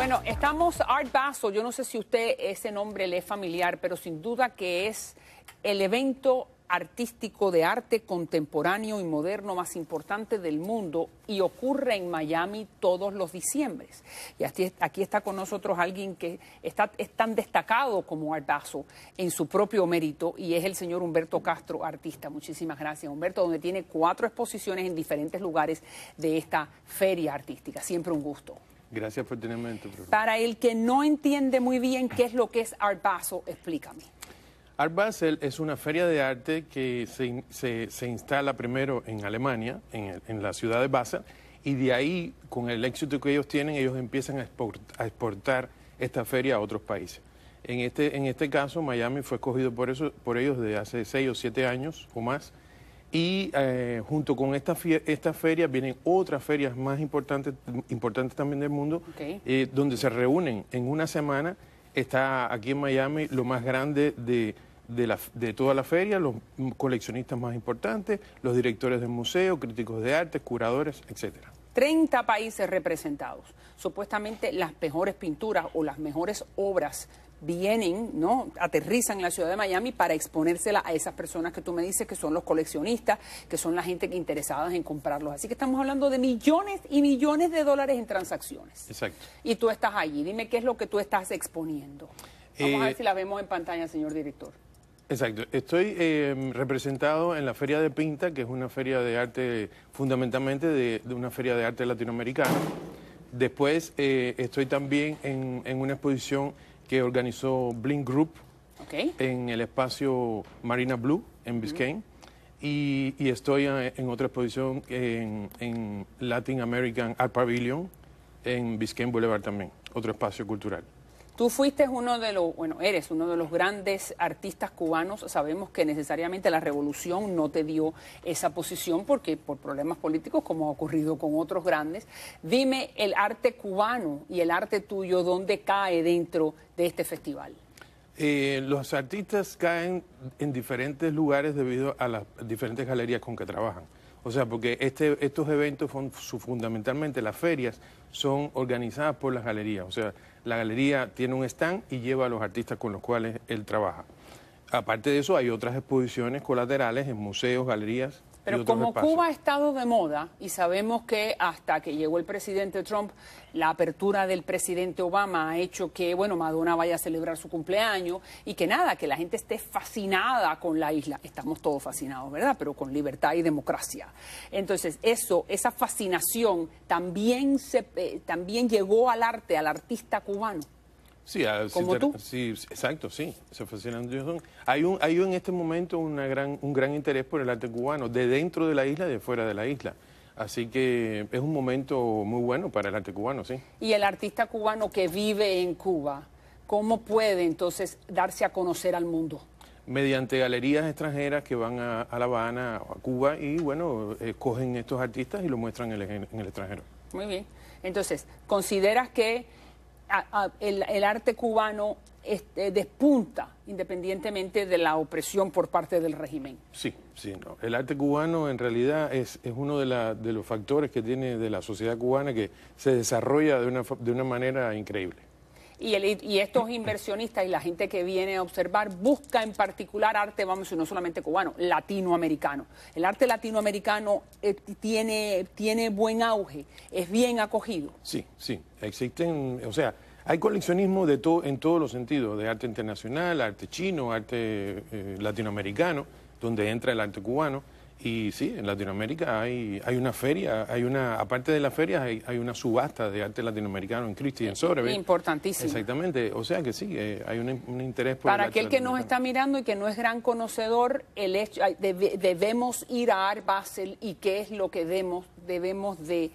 Bueno, estamos Art Basel. Yo no sé si usted ese nombre le es familiar, pero sin duda que es el evento artístico de arte contemporáneo y moderno más importante del mundo y ocurre en Miami todos los diciembre. Y aquí, está con nosotros alguien que está, es tan destacado como Art Basel en su propio mérito y es el señor Humberto Castro, artista. Muchísimas gracias, Humberto, donde tiene cuatro exposiciones en diferentes lugares de esta feria artística. Siempre un gusto. Gracias por tenerme en tu programa. Para el que no entiende muy bien qué es lo que es Art Basel, explícame. Art Basel es una feria de arte que se, instala primero en Alemania, en, en, la ciudad de Basel, y de ahí, con el éxito que ellos tienen, ellos empiezan a, exportar esta feria a otros países. En este, en este caso, Miami fue escogido por, eso, por ellos desde hace seis o siete años o más y eh, junto con esta feria vienen otras ferias más importantes, importantes también del mundo, eh, donde se reúnen en una semana. Está aquí en Miami lo más grande de, de, toda la feria, los coleccionistas más importantes, los directores de museo, críticos de arte, curadores, etcétera. 30 países representados. Supuestamente las mejores pinturas o las mejores obras vienen, ¿no? Aterrizan en la ciudad de Miami para exponérsela a esas personas que tú me dices que son los coleccionistas, que son la gente interesada en comprarlos. Así que estamos hablando de millones y millones de dólares en transacciones. Exacto. Y tú estás allí. Dime qué es lo que tú estás exponiendo. Vamos a ver eh, si la vemos en pantalla, señor director. Exacto. Estoy em, representado en la Feria de Pinta, que es una feria de arte, fundamentalmente de, una feria de arte latinoamericana. Después eh, estoy también en, una exposición que organizó Blink Group en el espacio Marina Blue en Biscayne. Y, estoy eh, en otra exposición en, en Latin American Art Pavilion en Biscayne Boulevard también, otro espacio cultural. Tú fuiste uno de los, bueno, eres uno de los grandes artistas cubanos. Sabemos que necesariamente la revolución no te dio esa posición porque por problemas políticos, como ha ocurrido con otros grandes. Dime el arte cubano y el arte tuyo, ¿dónde cae dentro de este festival? Eh, los artistas caen en diferentes lugares debido a las diferentes galerías con que trabajan. O sea, porque este, estos eventos son, fundamentalmente las ferias son organizadas por las galerías. O sea, la galería tiene un stand y lleva a los artistas con los cuales él trabaja. Aparte de eso, hay otras exposiciones colaterales en museos, galerías pero como Cuba ha estado de moda y sabemos que hasta que llegó el presidente Trump, la apertura del presidente Obama ha hecho que, bueno, Madonna vaya a celebrar su cumpleaños y que nada, que la gente esté fascinada con la isla. Estamos todos fascinados, ¿verdad? Pero con libertad y democracia. Entonces, eso, esa fascinación también, se, eh, también llegó al arte, al artista cubano. Sí, exacto, sí. Hay un, hay en este momento una gran, un gran interés por el arte cubano, de dentro de la isla y de fuera de la isla. Así que es un momento muy bueno para el arte cubano, sí. Y el artista cubano que vive en Cuba, ¿cómo puede entonces darse a conocer al mundo? mediante galerías extranjeras que van a, La Habana, a Cuba, y bueno, eh, cogen estos artistas y lo muestran en el extranjero. Muy bien. Entonces, ¿consideras que el, arte cubano este, despunta independientemente de la opresión por parte del régimen. Sí, sí, el arte cubano en realidad es, es uno de, de, los factores que tiene de la sociedad cubana que se desarrolla de una manera increíble. Y, estos inversionistas y la gente que viene a observar busca en particular arte, vamos, no solamente cubano, latinoamericano. El arte latinoamericano eh, tiene, buen auge, es bien acogido. Sí, sí, existen, o sea, hay coleccionismo de en todos los sentidos, de arte internacional, arte chino, arte eh, latinoamericano, donde entra el arte cubano. Y sí, en Latinoamérica hay, hay una feria, hay una, aparte de las ferias, hay, una subasta de arte latinoamericano en Christie y en Sotheby's. Importantísimo. Exactamente, o sea que sí, eh, hay un, interés por Para aquel que nos está mirando y que no es gran conocedor, el hecho, debemos ir a Art Basel y qué es lo que debemos, debemos de,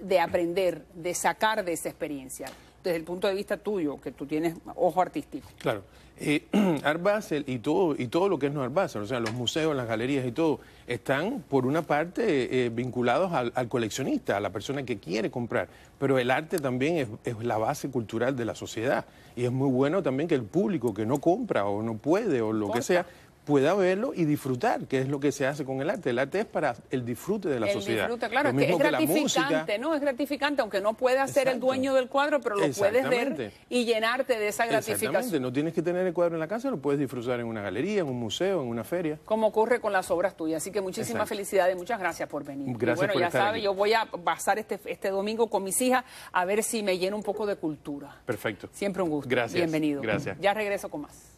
de aprender, de sacar de esa experiencia desde el punto de vista tuyo, que tú tienes ojo artístico. Claro. Eh, Art y todo, y todo lo que es no Art o sea, los museos, las galerías y todo, están por una parte eh, vinculados al, coleccionista, a la persona que quiere comprar, pero el arte también es, la base cultural de la sociedad y es muy bueno también que el público que no compra o no puede o lo que sea pueda verlo y disfrutar, que es lo que se hace con el arte. El arte es para el disfrute de la el sociedad. Disfrute, claro, es, gratificante, ¿no? Es gratificante, aunque no pueda ser el dueño del cuadro, pero lo puedes ver y llenarte de esa gratificación. Exactamente, no tienes que tener el cuadro en la casa, lo puedes disfrutar en una galería, en un museo, en una feria. Como ocurre con las obras tuyas. Así que muchísimas felicidades, muchas gracias por venir. Gracias bueno, ya sabe, yo voy a pasar este, este domingo con mis hijas a ver si me lleno un poco de cultura. Perfecto. Siempre un gusto. Gracias. Bienvenido. Gracias. Ya regreso con más.